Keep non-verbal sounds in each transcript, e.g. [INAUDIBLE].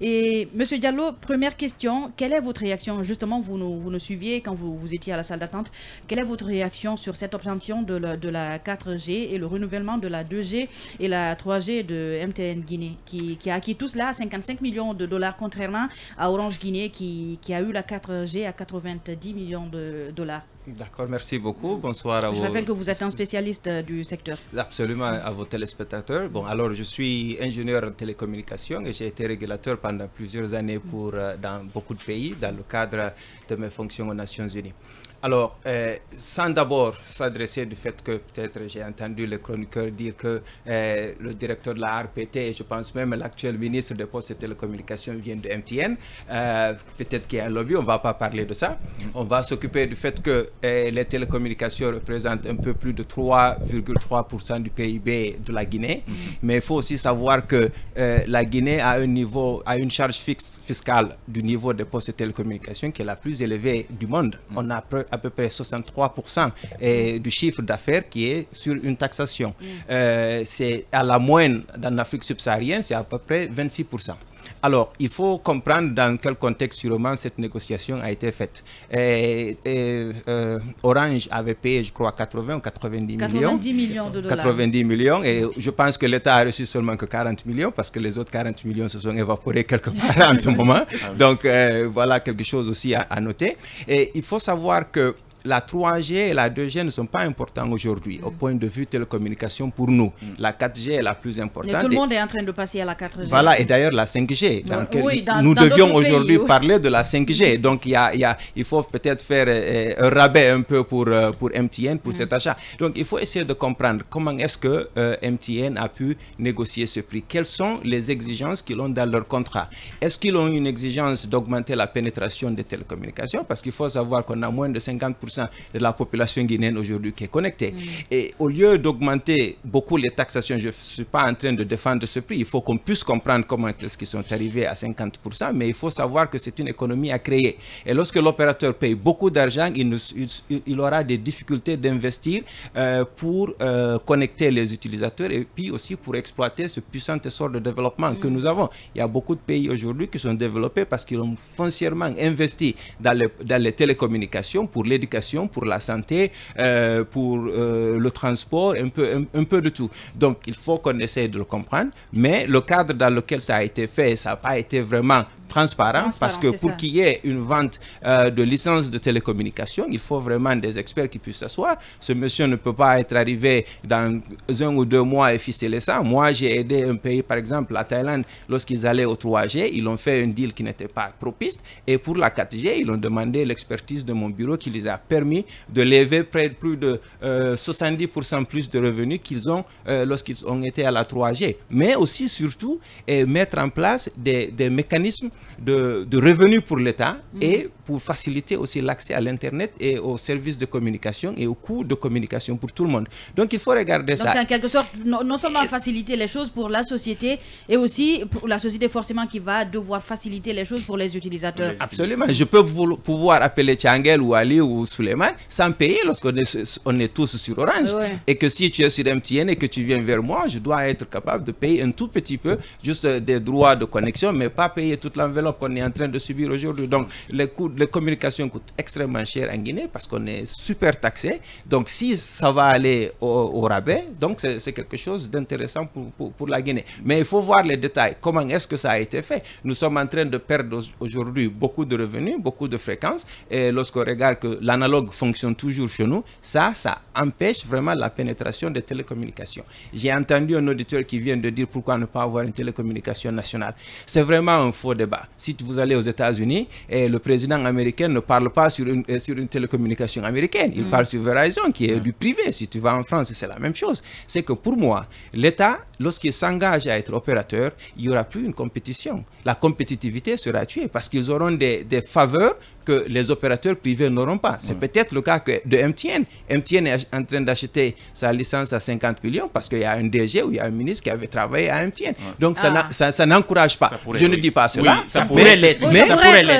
Et Monsieur Diallo, première question, quelle est votre réaction Justement, vous nous, suiviez quand vous, étiez à la salle d'attente. Quelle est votre réaction sur cette obtention de la, 4G et le renouvellement de la 2G et la 3G de MTN Guinée, qui, a acquis tout cela à 55 millions de dollars, contrairement à Orange Guinée, qui a eu la 4G à 90 millions de dollars D'accord, merci beaucoup. Bonsoir à vous. Je rappelle que vous êtes un spécialiste euh, du secteur. Absolument, à vos téléspectateurs. Bon, alors je suis ingénieur en télécommunications et j'ai été régulateur pendant plusieurs années pour, euh, dans beaucoup de pays dans le cadre de mes fonctions aux Nations Unies. Alors, euh, sans d'abord s'adresser du fait que peut-être j'ai entendu le chroniqueur dire que euh, le directeur de la RPT, et je pense même l'actuel ministre des Postes et Télécommunications vient de MTN, euh, peut-être qu'il y a un lobby, on ne va pas parler de ça. On va s'occuper du fait que les télécommunications représentent un peu plus de 3,3% du PIB de la Guinée. Mm-hmm. Mais il faut aussi savoir que la Guinée a un niveau, a une charge fixe fiscale du niveau des Postes et Télécommunications qui est la plus élevée du monde. Mm-hmm. On a à peu près 63% et du chiffre d'affaires qui est sur une taxation. Mm. Euh, c'est à la moyenne dans l'Afrique subsaharienne, c'est à peu près 26%. Alors, il faut comprendre dans quel contexte sûrement cette négociation a été faite. Euh, Orange avait payé, je crois, 80 ou 90, millions. 90 millions de dollars. 90 millions. Et je pense que l'État a reçu seulement que 40 millions parce que les autres 40 millions se sont évaporés quelque part en ce [LAUGHS] moment. Ah Donc, euh, voilà quelque chose aussi à, à noter. Et il faut savoir que la 3G et la 2G ne sont pas importants aujourd'hui, au mm. point de vue télécommunication pour nous. Mm. La 4G est la plus importante. tout le monde est en train de passer à la 4G. Voilà, et d'ailleurs la 5G. Dans nous devions aujourd'hui parler de la 5G. Mm. Donc, il, y a, il, faut peut-être faire euh, un rabais un peu pour, euh, pour MTN, pour cet achat. Donc, il faut essayer de comprendre comment est-ce que euh, MTN a pu négocier ce prix. Quelles sont les exigences qu'ils ont dans leur contrat Est-ce qu'ils ont une exigence d'augmenter la pénétration des télécommunications Parce qu'il faut savoir qu'on a moins de 50% Hein, de la population guinéenne aujourd'hui qui est connectée. Mm. Et au lieu d'augmenter beaucoup les taxations, je ne suis pas en train de défendre ce prix, il faut qu'on puisse comprendre comment est-ce qu'ils sont arrivés à 50%, mais il faut savoir que c'est une économie à créer. Et lorsque l'opérateur paye beaucoup d'argent, il, il, aura des difficultés d'investir euh, pour euh, connecter les utilisateurs et puis aussi pour exploiter ce puissant essor de développement que mm. nous avons. Il y a beaucoup de pays aujourd'hui qui sont développés parce qu'ils ont foncièrement investi dans les télécommunications pour l'éducation pour la santé, euh, pour euh, le transport, un peu, peu de tout. Donc il faut qu'on essaie de le comprendre, mais le cadre dans lequel ça a été fait, ça n'a pas été vraiment transparent, parce que pour qu'il y ait une vente euh, de licence de télécommunication, il faut vraiment des experts qui puissent s'asseoir. Ce monsieur ne peut pas être arrivé dans un ou deux mois et ficeler ça. Moi, j'ai aidé un pays, par exemple, la Thaïlande, lorsqu'ils allaient au 3G, ils ont fait un deal qui n'était pas propice. Et pour la 4G, ils ont demandé l'expertise de mon bureau qui les a permis de lever près de plus de 70% euh, plus de revenus qu'ils ont euh, lorsqu'ils ont été à la 3G. Mais aussi, surtout, et mettre en place des, des mécanismes de, revenus pour l'État et pour faciliter aussi l'accès à l'Internet et aux services de communication et aux coûts de communication pour tout le monde. Donc il faut regarder ça. Donc c'est en quelque sorte non, seulement faciliter les choses pour la société et aussi pour la société forcément qui va devoir faciliter les choses pour les utilisateurs. Absolument. Je peux pouvoir appeler Tchangel ou Ali ou Suleiman sans payer lorsqu'on est, on est tous sur Orange. Et que si tu es sur MTN et que tu viens vers moi, je dois être capable de payer un tout petit peu, juste des droits de connexion, mais pas payer toute l'enveloppe qu'on est en train de subir aujourd'hui. Donc les coûts les communications coûtent extrêmement cher en Guinée parce qu'on est super taxé. Donc, si ça va aller au, rabais, donc c'est quelque chose d'intéressant pour, la Guinée. Mais il faut voir les détails. Comment est-ce que ça a été fait Nous sommes en train de perdre aujourd'hui beaucoup de revenus, beaucoup de fréquences. Et lorsqu'on regarde que l'analogue fonctionne toujours chez nous, ça, ça empêche vraiment la pénétration des télécommunications. J'ai entendu un auditeur qui vient de dire pourquoi ne pas avoir une télécommunication nationale. C'est vraiment un faux débat. Si vous allez aux États-Unis, le président américaine ne parle pas sur une, euh, sur une télécommunication américaine. Il mm. parle sur Verizon, qui est mm. du privé. Si tu vas en France, c'est la même chose. C'est que pour moi, l'État, lorsqu'il s'engage à être opérateur, il n'y aura plus une compétition. La compétitivité sera tuée parce qu'ils auront des, des faveurs que les opérateurs privés n'auront pas. C'est peut-être le cas que de MTN. MTN est en train d'acheter sa licence à 50 millions parce qu'il y a un DG ou il y a un ministre qui avait travaillé à MTN. Donc ah. ça n'encourage pas. Je ne dis pas cela. ça, pourrait l'être. Mais,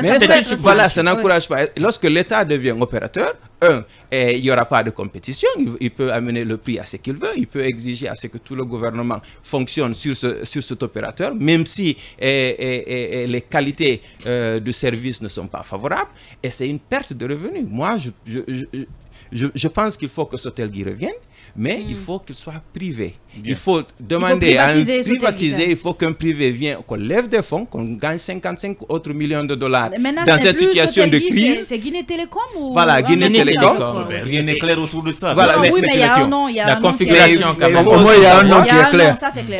mais, voilà, ça n'encourage pas. Lorsque l'État devient opérateur, un, eh, il n'y aura pas de compétition, il, peut amener le prix à ce qu'il veut, il peut exiger à ce que tout le gouvernement fonctionne sur, sur cet opérateur, même si eh, eh, les qualités euh, de service ne sont pas favorables, et c'est une perte de revenus. Moi, je, je, pense qu'il faut que Sotelgi revienne, mais il mm. faut qu'il soit privé. Il faut demander à un privatisé, il faut qu'un privé vienne, qu'on lève des fonds, qu'on gagne 55 autres millions de dollars dans cette situation de crise. C'est Guinée Télécom ou Voilà, Guinée, Télécom. rien n'est clair autour de ça. Voilà, mais, oui, mais il y a il y a la configuration. Nom qui il y a un nom qui est clair.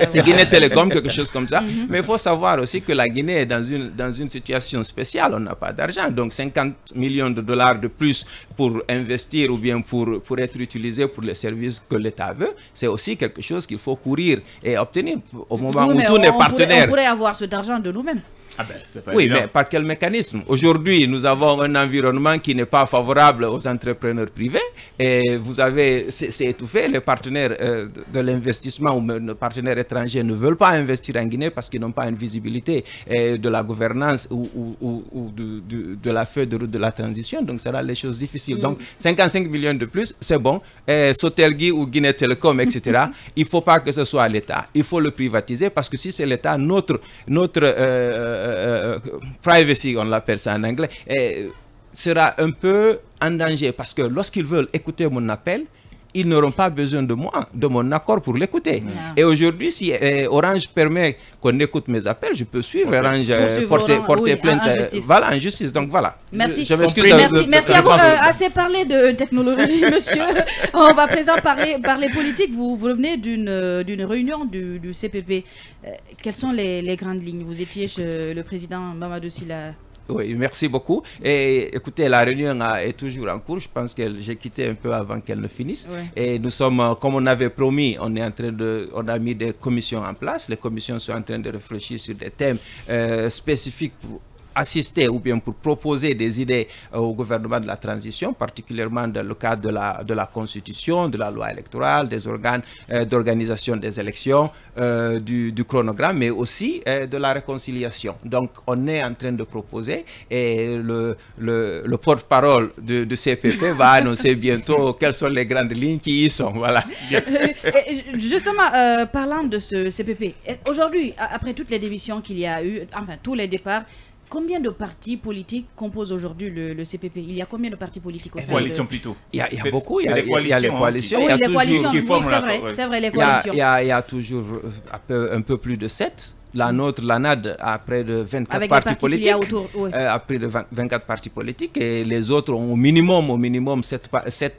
C'est Guinée Télécom, quelque chose comme ça. Mhm. Mais il faut savoir aussi que la Guinée est dans une dans une situation spéciale. On n'a pas d'argent, donc 50 millions de dollars de plus pour investir ou bien pour pour être utilisé pour les services que l'État veut, c'est aussi quelque chose qu'il faut courir et obtenir au moment où tous les partenaires... on pourrait avoir cet argent de nous-mêmes. Ah ben, oui, mais par quel mécanisme Aujourd'hui, nous avons un environnement qui n'est pas favorable aux entrepreneurs privés et vous avez, c'est étouffé, les partenaires euh, de l'investissement ou nos partenaires étrangers ne veulent pas investir en Guinée parce qu'ils n'ont pas une visibilité euh, de la gouvernance ou, de, la feuille de route de la transition, donc ça rend les choses difficiles. Donc 55 mm. millions de plus, c'est bon. Euh, Sotelgui ou Guinée Telecom, etc. [LAUGHS] il ne faut pas que ce soit l'État, il faut le privatiser parce que si c'est l'État, notre... notre euh, euh, euh, euh, privacy, on l'appelle ça en anglais, sera un peu en danger parce que lorsqu'ils veulent écouter mon appel, ils n'auront pas besoin de moi, de mon accord pour l'écouter. Et aujourd'hui, si euh, Orange permet qu'on écoute mes appels, je peux suivre euh, Orange, porter, plainte. Euh, voilà, en justice. Donc voilà. Merci. merci, à vous. assez parlé de technologie, [LAUGHS] monsieur. On va présent parler, politique. Vous, vous revenez d'une réunion du, CPP. quelles sont les, grandes lignes Vous étiez le président Mamadou Sila oui, merci beaucoup. Et écoutez, la réunion est toujours en cours. Je pense que j'ai quitté un peu avant qu'elle ne finisse. Et nous sommes, euh, comme on avait promis, on est en train de, a mis des commissions en place. Les commissions sont en train de réfléchir sur des thèmes euh, spécifiques pour assister ou bien pour proposer des idées euh, au gouvernement de la transition, particulièrement dans le cadre de la, de la constitution, de la loi électorale, des organes euh, d'organisation des élections, euh, du, du, chronogramme, mais aussi de la réconciliation. Donc on est en train de proposer et le, le, porte-parole de, de CPP [LAUGHS] va annoncer bientôt quelles sont les grandes lignes qui y sont. Voilà. Justement, parlant de ce CPP, aujourd'hui, après toutes les démissions qu'il y a eu, enfin tous les départs, combien de partis politiques composent aujourd'hui le, CPP Il y a combien de partis politiques au sein de... plutôt. Il y a, il y a beaucoup. Il y a, les coalitions. Oh, il y a, les coalitions. c'est vrai, les coalitions. Il y a, toujours euh, un peu plus de 7 la nôtre, la NAD, a près de 24 partis politiques, euh, a près de 24 partis politiques, et les autres ont au minimum, au minimum 7,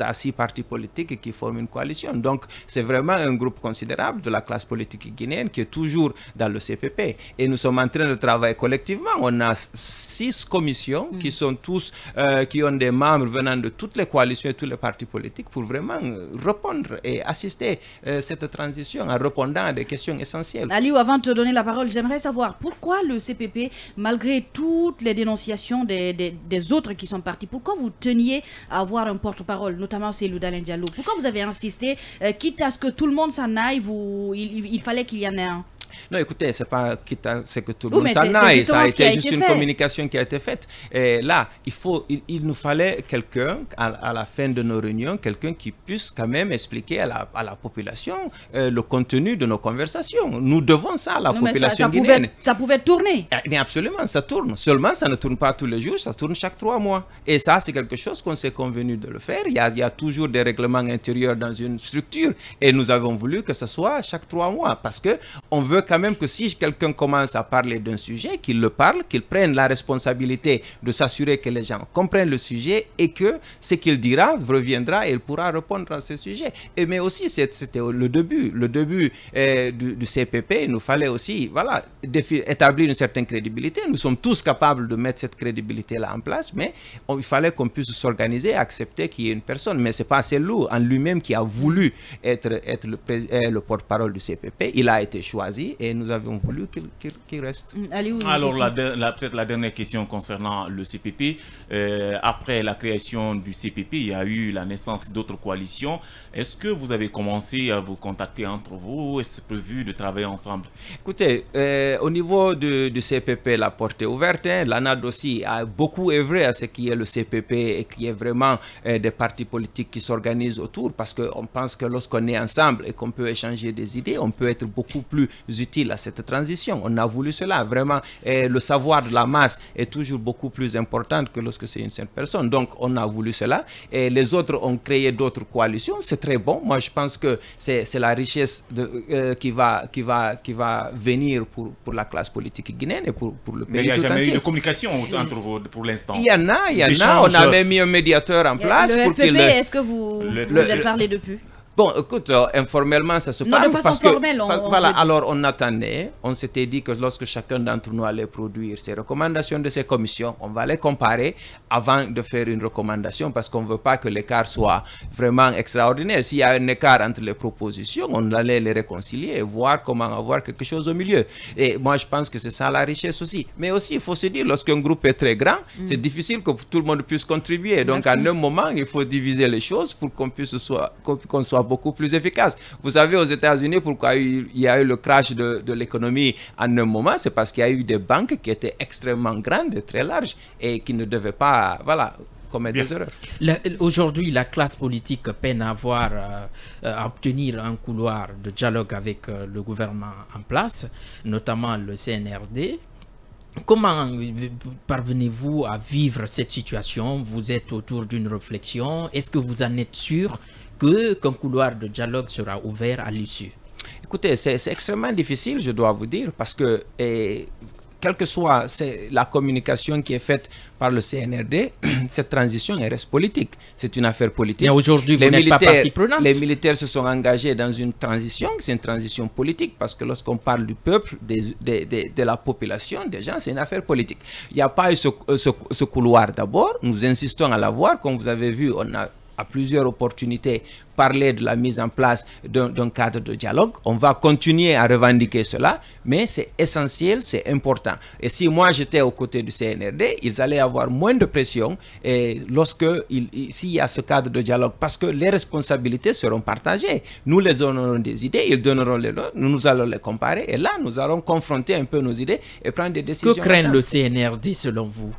à 6 partis politiques qui forment une coalition. Donc, c'est vraiment un groupe considérable de la classe politique guinéenne qui est toujours dans le CPP. Et nous sommes en train de travailler collectivement. On a 6 commissions qui mm. sont tous, euh, qui ont des membres venant de toutes les coalitions et tous les partis politiques pour vraiment euh, répondre et assister à cette transition en répondant à des questions essentielles. Aliou, avant de te donner la parole, j'aimerais savoir pourquoi le CPP, malgré toutes les dénonciations des, autres qui sont partis, pourquoi vous teniez à avoir un porte-parole, notamment c'est Loudalin Diallo Pourquoi vous avez insisté, euh, quitte à ce que tout le monde s'en aille, vous, il, il fallait qu'il y en ait un non, écoutez, c'est pas c'est que tout le monde s'en aille. Ça a été juste une communication qui a été faite. Et là, il, faut, il, nous fallait quelqu'un, à, la fin de nos réunions, quelqu'un qui puisse quand même expliquer à la, à la population euh, le contenu de nos conversations. Nous devons ça à la population ça, ça Pouvait, ça pouvait tourner. Ah, mais absolument, ça tourne. Seulement, ça ne tourne pas tous les jours, ça tourne chaque trois mois. Et ça, c'est quelque chose qu'on s'est convenu de le faire. Il y, a, il y a toujours des règlements intérieurs dans une structure. Et nous avons voulu que ce soit chaque trois mois parce que on veut quand même que si quelqu'un commence à parler d'un sujet, qu'il le parle, qu'il prenne la responsabilité de s'assurer que les gens comprennent le sujet et que ce qu'il dira reviendra et il pourra répondre à ce sujet. Et mais aussi, c'était le début, le début euh, du, CPP, il nous fallait aussi voilà, établir une certaine crédibilité. Nous sommes tous capables de mettre cette crédibilité-là en place, mais il fallait qu'on puisse s'organiser, accepter qu'il y ait une personne. Mais ce n'est pas assez lourd en lui-même qui a voulu être, euh, le porte-parole du CPP. Il a été choisi et nous avions voulu qu'il reste. Mm, Alors, la, peut-être la dernière question concernant le CPP. Euh, après la création du CPP, il y a eu la naissance d'autres coalitions. Est-ce que vous avez commencé à vous contacter entre vous Est-ce prévu de travailler ensemble Écoutez, euh, au niveau du, CPP, la porte est ouverte. Hein. L'ANAD aussi a beaucoup œuvré à ce qui est le CPP et qui est vraiment euh, des partis politiques qui s'organisent autour parce qu'on pense que lorsqu'on est ensemble et qu'on peut échanger des idées, on peut être beaucoup plus à cette transition. On a voulu cela. Vraiment, eh, le savoir de la masse est toujours beaucoup plus important que lorsque c'est une seule personne. Donc, on a voulu cela. Et les autres ont créé d'autres coalitions. C'est très bon. Moi, je pense que c'est la richesse de, euh, qui, va, qui, va, qui va venir pour, pour la classe politique guinéenne et pour, pour le pays. Mais il n'y a jamais eu de communication entre vous pour l'instant. Il y en a, il y en a. On avait mis un médiateur en place. Le pour FPP, le... est-ce que vous, vous avez parlé depuis Bon, écoute, euh, informellement, ça se non, De façon parce formelle, que, on, Voilà, alors on attendait, on s'était dit que lorsque chacun d'entre nous allait produire ses recommandations de ses commissions, on va les comparer avant de faire une recommandation parce qu'on ne veut pas que l'écart soit vraiment extraordinaire. S'il y a un écart entre les propositions, on allait les réconcilier et voir comment avoir quelque chose au milieu. Et moi, je pense que c'est ça la richesse aussi. Mais aussi, il faut se dire, lorsqu'un groupe est très grand, mm. c'est difficile que tout le monde puisse contribuer. Donc, à un moment, il faut diviser les choses pour qu'on puisse soit, qu'on soit beaucoup plus efficace. Vous savez, aux États-Unis, pourquoi il y a eu le crash de, l'économie en un moment, c'est parce qu'il y a eu des banques qui étaient extrêmement grandes, très larges, et qui ne devaient pas, voilà, commettre des erreurs. Aujourd'hui, la classe politique peine à avoir, euh, à obtenir un couloir de dialogue avec euh, le gouvernement en place, notamment le CNRD. Comment parvenez-vous à vivre cette situation Vous êtes autour d'une réflexion. Est-ce que vous en êtes sûr que qu'un couloir de dialogue sera ouvert à l'issue Écoutez, c'est extrêmement difficile, je dois vous dire, parce que eh, quelle que soit la communication qui est faite par le CNRD, [CLEARS THROAT] cette transition reste politique. C'est une affaire politique. Mais aujourd'hui, les militaires, pas partie prenante. Les militaires se sont engagés dans une transition, c'est une transition politique, parce que lorsqu'on parle du peuple, de la population, des gens, c'est une affaire politique. Il n'y a pas eu euh, ce, ce couloir d'abord. Nous insistons à l'avoir. Comme vous avez vu, on a à plusieurs opportunités parler de la mise en place d'un cadre de dialogue. On va continuer à revendiquer cela, mais c'est essentiel, c'est important. Et si moi j'étais aux côtés du CNRD, ils allaient avoir moins de pression et lorsque s'il y a ce cadre de dialogue, parce que les responsabilités seront partagées. Nous les donnerons des idées, ils donneront les leurs, nous, nous allons les comparer et là nous allons confronter un peu nos idées et prendre des décisions. Que craint le CNRD selon vous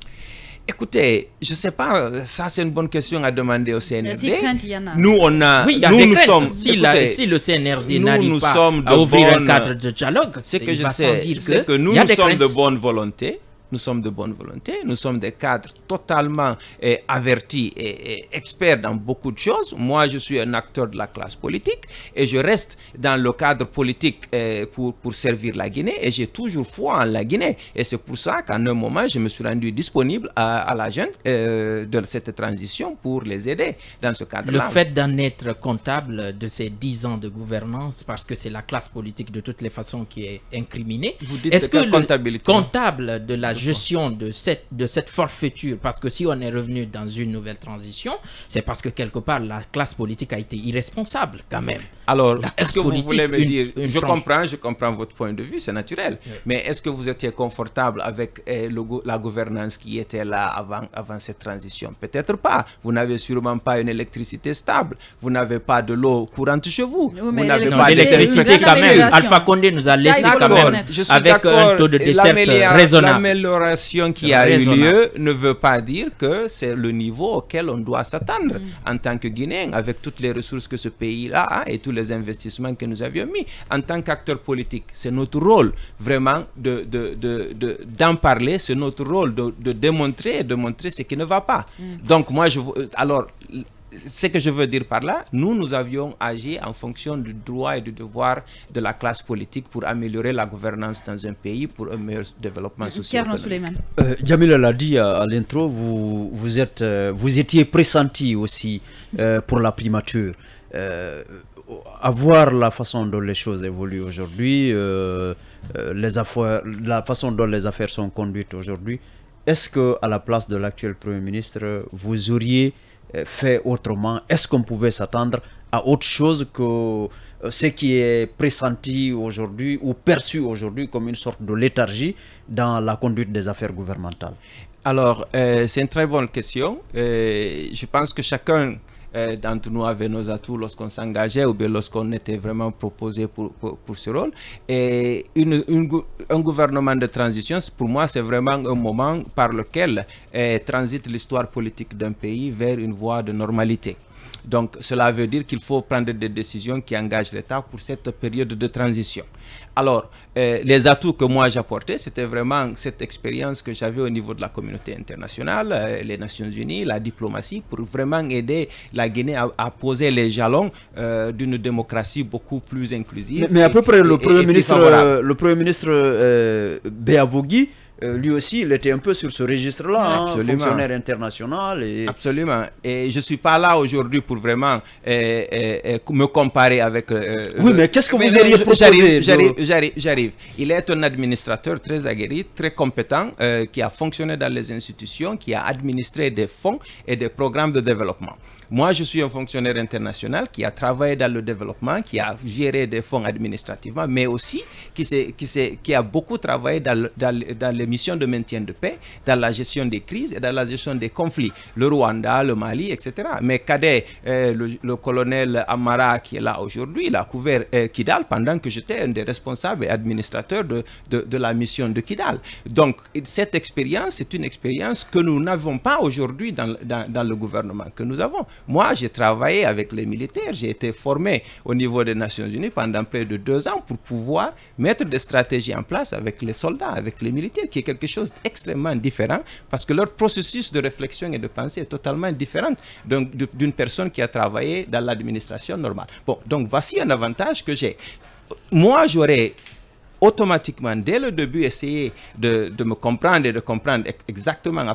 Écoutez, je ne sais pas, ça c'est une bonne question à demander au CNRD. Nous, on a. y a nous, nous sommes. Si, la, si le CNRD n'arrive pas à ouvrir un cadre de dialogue, ce que je sais, c'est que, nous, nous sommes de bonne volonté. Nous sommes de bonne volonté, nous sommes des cadres totalement eh, avertis et, experts dans beaucoup de choses. Moi, je suis un acteur de la classe politique et je reste dans le cadre politique eh, pour, pour servir la Guinée et j'ai toujours foi en la Guinée. Et c'est pour ça qu'en un moment, je me suis rendu disponible à, à la jeune eh, de cette transition pour les aider dans ce cadre-là. Le fait d'en être comptable de ces dix ans de gouvernance, parce que c'est la classe politique de toutes les façons qui est incriminée. Est-ce que le hein. comptable de la gestion de cette, de cette forfaiture, parce que si on est revenu dans une nouvelle transition, c'est parce que quelque part, la classe politique a été irresponsable quand même. Alors, est-ce que vous voulez me dire, je comprends, je comprends votre point de vue, c'est naturel, mais est-ce que vous étiez confortable avec eh, le, la gouvernance qui était là avant, avant cette transition Peut-être pas. Vous n'avez sûrement pas une électricité stable, vous n'avez pas de l'eau courante chez vous, vous n'avez pas d'électricité quand même. Alpha Condé nous a laissé quand même avec un taux de dessert raisonnable l'amélioration qui a eu lieu ne veut pas dire que c'est le niveau auquel on doit s'attendre mm. en tant que Guinée avec toutes les ressources que ce pays-là a et tous les investissements que nous avions mis. En tant qu'acteur politique, c'est notre rôle vraiment d'en de, de, de, parler, c'est notre rôle de, démontrer de montrer ce qui ne va pas. Mm. Donc moi, je, alors ce que je veux dire par là, nous, nous avions agi en fonction du droit et du devoir de la classe politique pour améliorer la gouvernance dans un pays, pour un meilleur développement social. Euh, Jamila l'a dit euh, à, l'intro, vous, vous, êtes, euh, vous étiez pressenti aussi euh, pour la primature. Euh, à voir la façon dont les choses évoluent aujourd'hui, les la façon dont les affaires sont conduites aujourd'hui, est-ce que à la place de l'actuel Premier ministre, vous auriez euh, fait autrement Est-ce qu'on pouvait s'attendre à autre chose que euh, ce qui est pressenti aujourd'hui ou perçu aujourd'hui comme une sorte de léthargie dans la conduite des affaires gouvernementales Alors, euh, c'est une très bonne question. je pense que chacun euh, d'entre nous avait nos atouts lorsqu'on s'engageait ou bien lorsqu'on était vraiment proposé pour, pour, ce rôle. Et une, un gouvernement de transition, pour moi, c'est vraiment un moment par lequel euh, transite l'histoire politique d'un pays vers une voie de normalité. Donc cela veut dire qu'il faut prendre des décisions qui engagent l'État pour cette période de transition. Alors, euh, les atouts que moi j'apportais, c'était vraiment cette expérience que j'avais au niveau de la communauté internationale, euh, les Nations Unies, la diplomatie, pour vraiment aider la Guinée à, poser les jalons euh, d'une démocratie beaucoup plus inclusive. Mais, à peu près, le, Premier ministre, le Premier ministre euh, lui aussi, il était un peu sur ce registre-là, hein, fonctionnaire international. Absolument. Et je ne suis pas là aujourd'hui pour vraiment euh, euh, me comparer avec... oui, mais qu'est-ce que vous auriez proposé J'arrive. Il est un administrateur très aguerri, très compétent, qui a fonctionné dans les institutions, qui a administré des fonds et des programmes de développement. Moi, je suis un fonctionnaire international qui a travaillé dans le développement, qui a géré des fonds administrativement, mais aussi qui, qui, qui a beaucoup travaillé dans, les missions de maintien de paix, dans la gestion des crises et dans la gestion des conflits. Le Rwanda, le Mali, etc. Mais Cadet, euh, le, colonel Amara qui est là aujourd'hui, il a couvert euh, Kidal pendant que j'étais un des responsables et administrateurs de, la mission de Kidal. Donc, cette expérience, c'est une expérience que nous n'avons pas aujourd'hui dans, le gouvernement que nous avons. Moi, j'ai travaillé avec les militaires, j'ai été formé au niveau des Nations Unies pendant près de deux ans pour pouvoir mettre des stratégies en place avec les soldats, avec les militaires, qui est quelque chose d'extrêmement différent parce que leur processus de réflexion et de pensée est totalement différent d'une personne qui a travaillé dans l'administration normale. Bon, donc voici un avantage que j'ai. Moi, j'aurais automatiquement, dès le début, essayer de, de me comprendre et de comprendre exactement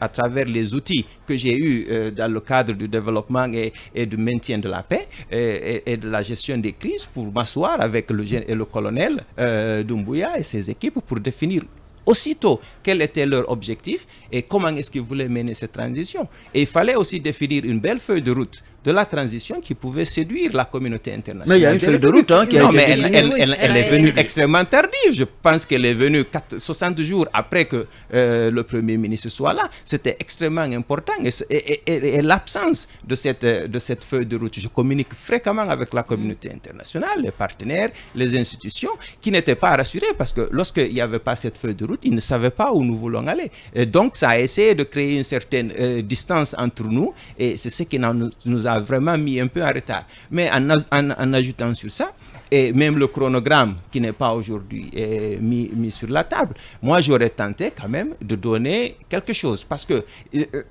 à, travers les outils que j'ai eus euh, dans le cadre du développement et, du maintien de la paix et, et, de la gestion des crises pour m'asseoir avec le, et le colonel euh, Dumbuya et ses équipes pour définir aussitôt quel était leur objectif et comment est-ce qu'ils voulaient mener cette transition. Et il fallait aussi définir une belle feuille de route de la transition qui pouvait séduire la communauté internationale. Mais il y a une feuille de route hein, qui non, a elle, est venue extrêmement tardive. Je pense qu'elle est venue 60 jours après que euh, le Premier ministre soit là. C'était extrêmement important. Et, et, l'absence de cette, de cette feuille de route, je communique fréquemment avec la communauté internationale, les partenaires, les institutions, qui n'étaient pas rassurés parce que lorsqu'il n'y avait pas cette feuille de route, ils ne savaient pas où nous voulons aller. donc, ça a essayé de créer une certaine euh, distance entre nous et c'est ce qui nous a vraiment mis un peu en retard. Mais en ajoutant sur ça, et même le chronogramme qui n'est pas aujourd'hui euh, mis, mis, sur la table. Moi, j'aurais tenté quand même de donner quelque chose parce que euh, euh,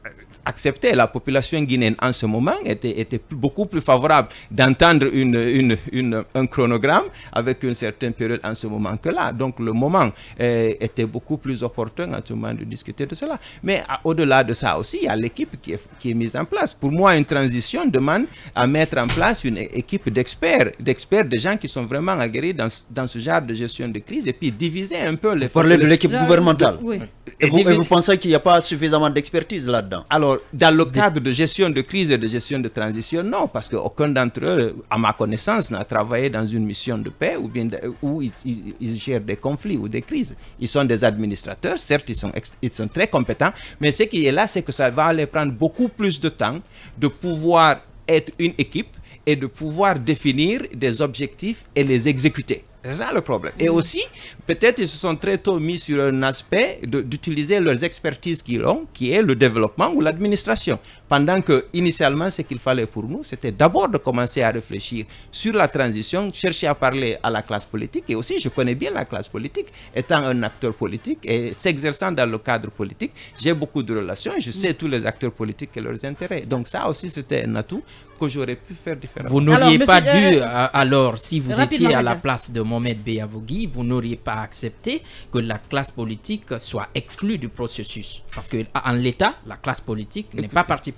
accepter la population guinéenne en ce moment était, était beaucoup plus favorable d'entendre une, une, un chronogramme avec une certaine période en ce moment que là. Donc, le moment était beaucoup plus opportun en ce moment de discuter de cela. Mais au-delà de ça aussi, il y a l'équipe qui est, qui est mise en place. Pour moi, une transition demande à mettre en place une équipe d'experts, d'experts, de gens qui sont vraiment aguerris dans, dans, ce genre de gestion de crise et puis diviser un peu les... Vous parlez de l'équipe gouvernementale. Oui. Et, vous, pensez qu'il n'y a pas suffisamment d'expertise là-dedans Alors, dans le cadre de gestion de crise et de gestion de transition, non, parce qu'aucun d'entre eux, à ma connaissance, n'a travaillé dans une mission de paix ou bien où ils, gèrent des conflits ou des crises. Ils sont des administrateurs, certes, ils sont, ils sont très compétents, mais ce qui est là, c'est que ça va aller prendre beaucoup plus de temps de pouvoir être une équipe et de pouvoir définir des objectifs et les exécuter. C'est ça le problème. Et aussi, peut-être ils se sont très tôt mis sur un aspect d'utiliser leurs expertises qu'ils ont, qui est le développement ou l'administration. Pendant que, initialement, ce qu'il fallait pour nous, c'était d'abord de commencer à réfléchir sur la transition, chercher à parler à la classe politique. Et aussi, je connais bien la classe politique, étant un acteur politique et s'exerçant dans le cadre politique. J'ai beaucoup de relations, je sais tous les acteurs politiques et leurs intérêts. Donc, ça aussi, c'était un atout que j'aurais pu faire différemment. Vous n'auriez pas dû, euh, euh, alors, si vous étiez à la place de Mohamed Beyavogui, vous n'auriez pas accepté que la classe politique soit exclue du processus. Parce qu'en en l'état, la classe politique n'est pas partie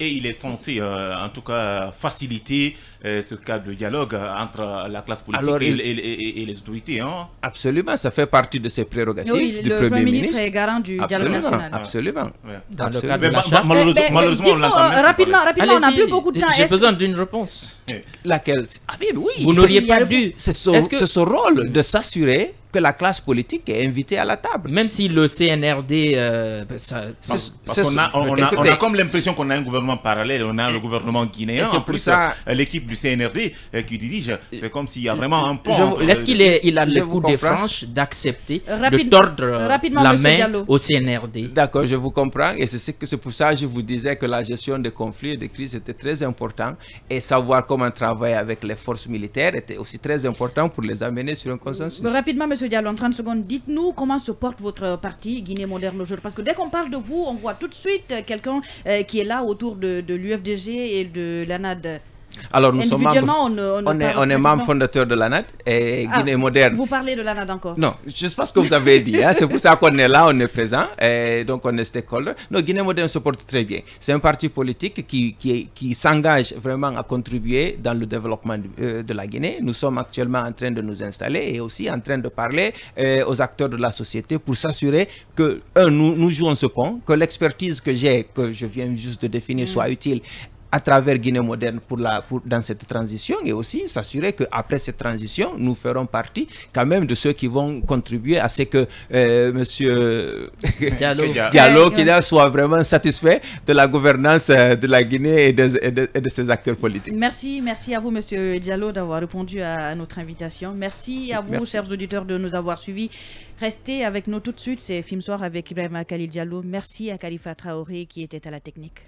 et, il est censé, euh, en tout cas, faciliter euh, ce cadre de dialogue euh, entre la classe politique et, les autorités. Hein. Absolument, ça fait partie de ses prérogatives du Premier, ministre, ministre. est garant du dialogue national. Absolument. Malheureusement, on l'entend Rapidement, rapidement on n'a plus beaucoup de temps. J'ai besoin d'une réponse. Laquelle Ah oui, oui. Vous n'auriez pas dû. C'est ce rôle de s'assurer que la classe politique est invitée à la table. Même si le CNRD... Euh, on, a, comme l'impression qu'on a un gouvernement parallèle, on a le gouvernement guinéen, c'est plus ça... Euh, l'équipe du CNRD euh, qui dirige, c'est comme s'il y a vraiment un pont. Est-ce qu'il est, il a le coup des franches d'accepter de tordre la main au CNRD D'accord, je vous comprends et c'est pour ça que je vous disais que la gestion des conflits et des crises était très importante et savoir comment travailler avec les forces militaires était aussi très important pour les amener sur un consensus. Rapidement, monsieur en 30 secondes, dites-nous comment se porte votre parti Guinée moderne aujourd'hui Parce que dès qu'on parle de vous, on voit tout de suite quelqu'un euh, qui est là autour de, de l'UFDG et de l'ANAD. Alors, nous sommes membres, on, est, on membre fondateur de l'ANAD et ah, Guinée moderne. Vous parlez de l'ANAD encore Non, je pas ce que vous avez dit. Hein. c'est pour ça qu'on est là, on est présent. Et donc, on est stakeholder. Non, Guinée moderne se porte très bien. C'est un parti politique qui, s'engage vraiment à contribuer dans le développement euh, de, la Guinée. Nous sommes actuellement en train de nous installer et aussi en train de parler euh, aux acteurs de la société pour s'assurer que, nous, nous jouons ce pont, que l'expertise que j'ai, que je viens juste de définir, mm. soit utile à travers Guinée moderne pour la, pour, dans cette transition et aussi s'assurer qu'après cette transition, nous ferons partie quand même de ceux qui vont contribuer à ce que M. Euh, monsieur [LAUGHS] Diallo, [LAUGHS] soit vraiment satisfait de la gouvernance euh, de la Guinée et de, ses acteurs politiques. Merci, merci à vous Monsieur Diallo d'avoir répondu à notre invitation. Merci à vous, chers auditeurs, de nous avoir suivis. Restez avec nous tout de suite, c'est Film Soir avec Ibrahim Khalil Diallo. Merci à Khalifa Traoré qui était à la technique.